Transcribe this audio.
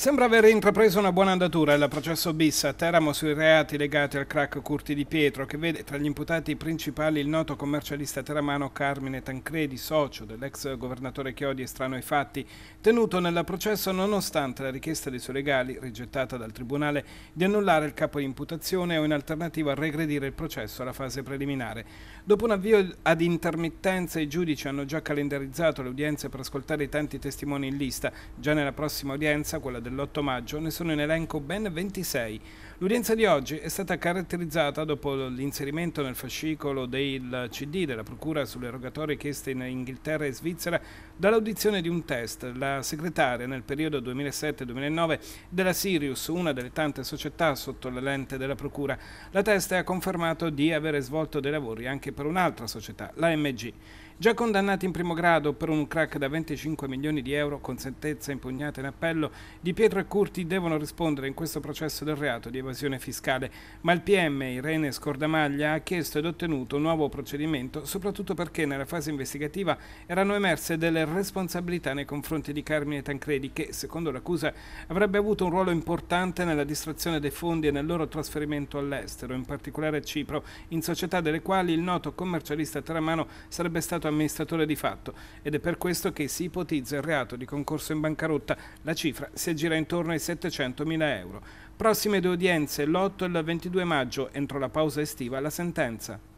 Sembra aver intrapreso una buona andatura il processo bis a Teramo sui reati legati al crack Curti di Pietro, che vede tra gli imputati principali il noto commercialista teramano Carmine Tancredi, socio dell'ex governatore Chiodi estraneo ai fatti, tenuto nel processo nonostante la richiesta dei suoi legali, rigettata dal Tribunale, di annullare il capo di imputazione o in alternativa regredire il processo alla fase preliminare. Dopo un avvio ad intermittenza, i giudici hanno già calendarizzato le udienze per ascoltare i tanti testimoni in lista. Già nella prossima udienza, quella del dell'8 maggio ne sono in elenco ben 26. L'udienza di oggi è stata caratterizzata, dopo l'inserimento nel fascicolo del CD della Procura sulle rogatorie chieste in Inghilterra e Svizzera, dall'audizione di un test. La segretaria nel periodo 2007-2009 della Sirius, una delle tante società sotto la lente della Procura, la test ha confermato di avere svolto dei lavori anche per un'altra società, l'AMG. Già condannati in primo grado per un crack da 25 milioni di euro con sentenza impugnata in appello di Pietro e Curti devono rispondere in questo processo del reato di evasione fiscale, ma il PM Irene Scordamaglia ha chiesto ed ottenuto un nuovo procedimento, soprattutto perché nella fase investigativa erano emerse delle responsabilità nei confronti di Carmine Tancredi che, secondo l'accusa, avrebbe avuto un ruolo importante nella distrazione dei fondi e nel loro trasferimento all'estero, in particolare a Cipro, in società delle quali il noto commercialista Taramano sarebbe stato amministratore di fatto ed è per questo che si ipotizza il reato di concorso in bancarotta. La cifra si aggira gira intorno ai 700.000 euro. Prossime due udienze, l'8 e il 22 maggio, entro la pausa estiva, la sentenza.